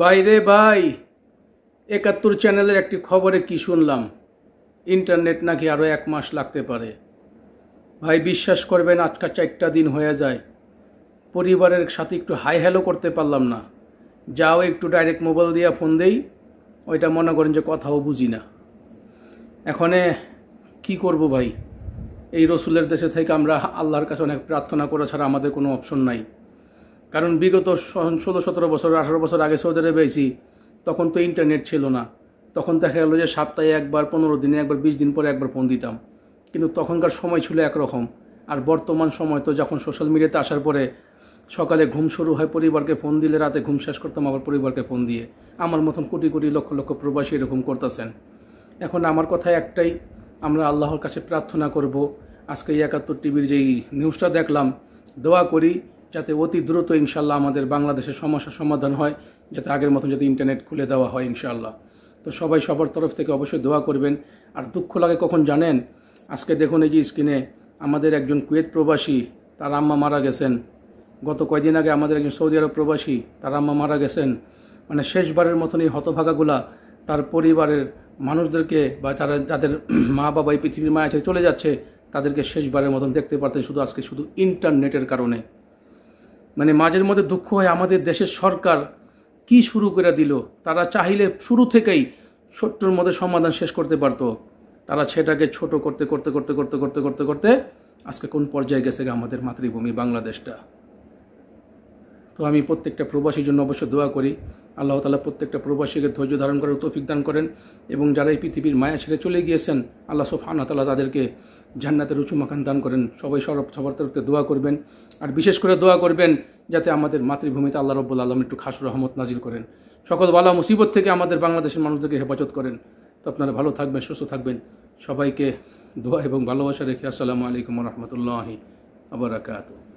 বাইরে ভাই একাত্তর চ্যানেলের একটি খবরে কি শুনলাম ইন্টারনেট নাকি আরও এক মাস লাগতে পারে ভাই বিশ্বাস করবেন আজকা চারটা দিন হয়ে যায় পরিবারের সাথে একটু হাই হ্যালো করতে পারলাম না যাও একটু ডাইরেক্ট মোবাইল দিয়া ফোন দেই ওইটা মনে করেন যে কথাও বুঝি না এখনে কি করব ভাই এই রসুলের দেশে থেকে আমরা আল্লাহর কাছে অনেক প্রার্থনা করা ছাড়া আমাদের কোনো অপশন নাই কারণ বিগত ষোলো সতেরো বছর আঠারো বছর আগে সৌদি আরবে এসি তখন তো ইন্টারনেট ছিল না তখন দেখা গেলো যে সপ্তাহে একবার পনেরো দিনে একবার বিশ দিন পরে একবার ফোন দিতাম কিন্তু তখনকার সময় ছিল একরকম আর বর্তমান সময় তো যখন সোশ্যাল মিডিয়াতে আসার পরে সকালে ঘুম শুরু হয় পরিবারকে ফোন দিলে রাতে ঘুম শেষ করতাম আবার পরিবারকে ফোন দিয়ে আমার মতন কোটি কোটি লক্ষ লক্ষ প্রবাসী এরকম করতেছেন এখন আমার কথা একটাই আমরা আল্লাহর কাছে প্রার্থনা করব আজকে একাত্তর টিভির যেই নিউজটা দেখলাম দোয়া করি যাতে অতি দ্রুত ইনশাল্লাহ আমাদের বাংলাদেশের সমস্যার সমাধান হয় যাতে আগের মতন যাতে ইন্টারনেট খুলে দেওয়া হয় ইনশাল্লাহ তো সবাই সবার তরফ থেকে অবশ্যই দোয়া করবেন আর দুঃখ লাগে কখন জানেন আজকে দেখুন এই যে স্ক্রিনে আমাদের একজন কুয়েত প্রবাসী তার আম্মা মারা গেছেন গত কয়দিন আগে আমাদের একজন সৌদি আরব প্রবাসী তার আম্মা মারা গেছেন মানে শেষবারের মতন এই হতভাগাগুলা তার পরিবারের মানুষদেরকে বা তারা যাদের মা বাবা এই পৃথিবীর মায়া চলে যাচ্ছে তাদেরকে শেষবারের মতন দেখতে পারতেন শুধু আজকে শুধু ইন্টারনেটের কারণে মানে মাঝের মধ্যে দুঃখ হয় আমাদের দেশের সরকার কি শুরু করে দিল তারা চাহিলে শুরু থেকেই সত্যর মধ্যে সমাধান শেষ করতে পারতো তারা সেটাকে ছোট করতে করতে করতে করতে করতে করতে করতে আজকে কোন পর্যায়ে গেছে আমাদের মাতৃভূমি বাংলাদেশটা তো আমি প্রত্যেকটা প্রবাসীর জন্য অবশ্য দোয়া করি আল্লাহ তালা প্রত্যেকটা প্রবাসীকে ধৈর্য ধারণ করার তৌফিক দান করেন এবং যারা এই পৃথিবীর মায়া ছেড়ে চলে গিয়েছেন আল্লাহ সোফানা তালা তাদেরকে জান্নাতের উঁচু মাখান দান করেন সবাই সরব সবার তরফে দোয়া করবেন আর বিশেষ করে দোয়া করবেন যাতে আমাদের মাতৃভূমিতে আল্লাহ রব্বুল আলম একটু খাস রহমত নাজিল করেন সকল বালা মুসিবত থেকে আমাদের বাংলাদেশের মানুষদেরকে হেফাজত করেন তো আপনারা ভালো থাকবেন সুস্থ থাকবেন সবাইকে দোয়া এবং ভালোবাসা রেখে আসসালামু আলাইকুম রহমতুল্লাহ আবরাকাত